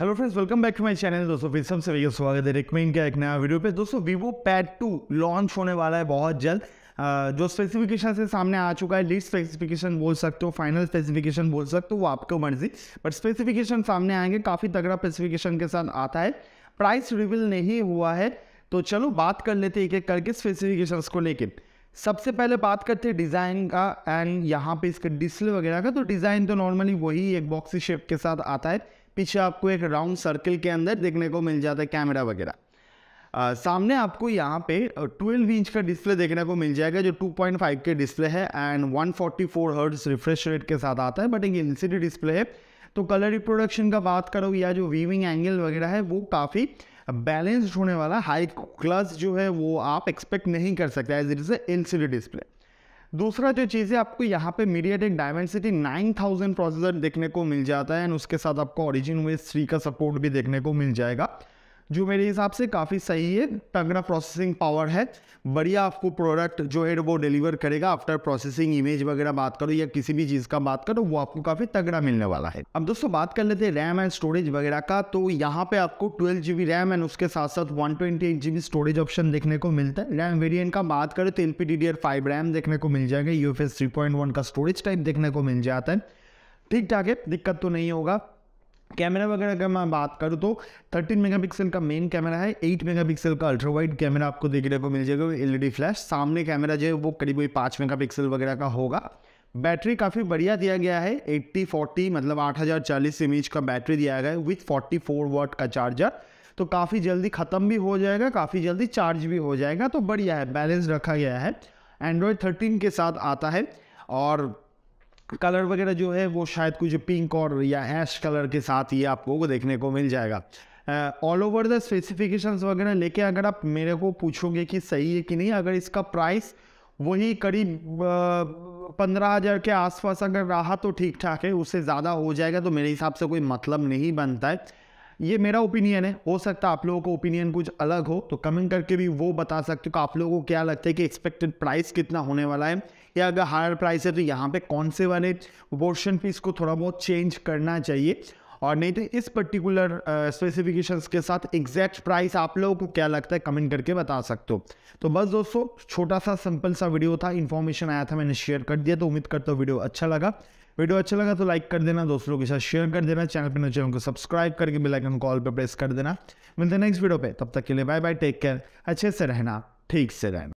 hello friends welcome back to my channel दोस्तों फिर सबसे भैया स्वागत है रिकमेंड का एक नया वीडियो पे दोस्तों वीवो पैड टू लॉन्च होने वाला है बहुत जल्द जो स्पेसिफिकेशन से सामने आ चुका है लीड स्पेसिफिकेशन बोल सकते हो फाइनल स्पेसिफिकेशन बोल सकते हो वो आपको मर्जी बट स्पेसिफिकेशन सामने आएंगे काफ़ी तगड़ा स्पेसिफिकेशन के साथ आता है प्राइस रिविल नहीं हुआ है तो चलो बात कर लेते एक एक करके स्पेसिफिकेशन को लेकर सबसे पहले बात करते हैं डिज़ाइन का एंड यहाँ पे इसका डिस्प्ले वगैरह का तो डिज़ाइन तो नॉर्मली वही एक बॉक्सी शेप के साथ आता है पीछे आपको एक राउंड सर्कल के अंदर देखने को मिल जाता है कैमरा वगैरह सामने आपको यहाँ पे 12 इंच का डिस्प्ले देखने को मिल जाएगा जो 2.5 के डिस्प्ले है and 144 forty hertz refresh rate के साथ आता है बट एक एल डिस्प्ले है तो कलर रिप्रोडक्शन का बात करो या जो वीविंग एंगल वगैरह है वो काफ़ी बैलेंस्ड होने वाला हाई क्लास जो है वो आप एक्सपेक्ट नहीं कर सकते as it is L C display दूसरा जो चीज़ है आपको यहाँ पे मीडिया टेक डायमेंसिटी 9000 प्रोसेसर देखने को मिल जाता है एंड उसके साथ आपको ओरिजिन वे थ्री का सपोर्ट भी देखने को मिल जाएगा जो मेरे हिसाब से काफ़ी सही है तगड़ा प्रोसेसिंग पावर है बढ़िया आपको प्रोडक्ट जो है वो डिलीवर करेगा आफ्टर प्रोसेसिंग इमेज वगैरह बात करो या किसी भी चीज़ का बात करो वो आपको काफ़ी तगड़ा मिलने वाला है अब दोस्तों बात कर लेते हैं रैम एंड स्टोरेज वगैरह का तो यहाँ पे आपको ट्वेल्व जी रैम एंड उसके साथ साथ वन ट्वेंटी स्टोरेज ऑप्शन देखने को मिलता है रैम वेरियंट का बात करें तो एल पी रैम देखने को मिल जाएगा यू एफ का स्टोरेज टाइप देखने को मिल जाता है ठीक ठाक है दिक्कत तो नहीं होगा कैमरा वगैरह का मैं बात करूँ तो 13 मेगापिक्सल का मेन कैमरा है 8 मेगापिक्सल का अल्ट्रा वाइड कैमरा आपको देखने को मिल जाएगा एलईडी फ्लैश e सामने कैमरा जो है वो करीब वही पाँच मेगापिक्सल वगैरह का होगा बैटरी काफ़ी बढ़िया दिया गया है 80 40 मतलब 8040 इमेज का बैटरी दिया गया है विथ 44 वाट का चार्जर तो काफ़ी जल्दी ख़त्म भी हो जाएगा काफ़ी जल्दी चार्ज भी हो जाएगा तो बढ़िया है बैलेंस रखा गया है एंड्रॉयड थर्टीन के साथ आता है और कलर वगैरह जो है वो शायद कुछ पिंक और या ऐश कलर के साथ ही आपको वो देखने को मिल जाएगा ऑल ओवर द स्पेसिफिकेशंस वगैरह लेके अगर आप मेरे को पूछोगे कि सही है कि नहीं अगर इसका प्राइस वही करीब पंद्रह हज़ार के आसपास अगर रहा तो ठीक ठाक है उससे ज़्यादा हो जाएगा तो मेरे हिसाब से कोई मतलब नहीं बनता है ये मेरा ओपिनियन है हो सकता है आप लोगों को ओपिनियन कुछ अलग हो तो कमेंट करके भी वो बता सकते हो कि आप लोगों को क्या लगता है कि एक्सपेक्टेड प्राइस कितना होने वाला है या अगर हायर प्राइस है तो यहाँ पे कौन से वाले पोर्शन फीस को थोड़ा बहुत चेंज करना चाहिए और नहीं तो इस पर्टिकुलर स्पेसिफिकेशंस के साथ एग्जैक्ट प्राइस आप लोगों को क्या लगता है कमेंट करके बता सकते हो तो बस दोस्तों छोटा सा सिंपल सा वीडियो था इन्फॉर्मेशन आया था मैंने शेयर कर दिया तो उम्मीद करता हूँ वीडियो अच्छा लगा वीडियो अच्छा लगा तो लाइक कर देना दोस्तों के साथ शेयर कर देना चैनल पर चैनल को सब्सक्राइब करके बिलाइकन कॉल पर प्रेस कर देना मिलते हैं नेक्स्ट वीडियो पे तब तक के लिए बाय बाय टेक केयर अच्छे से रहना ठीक से रहना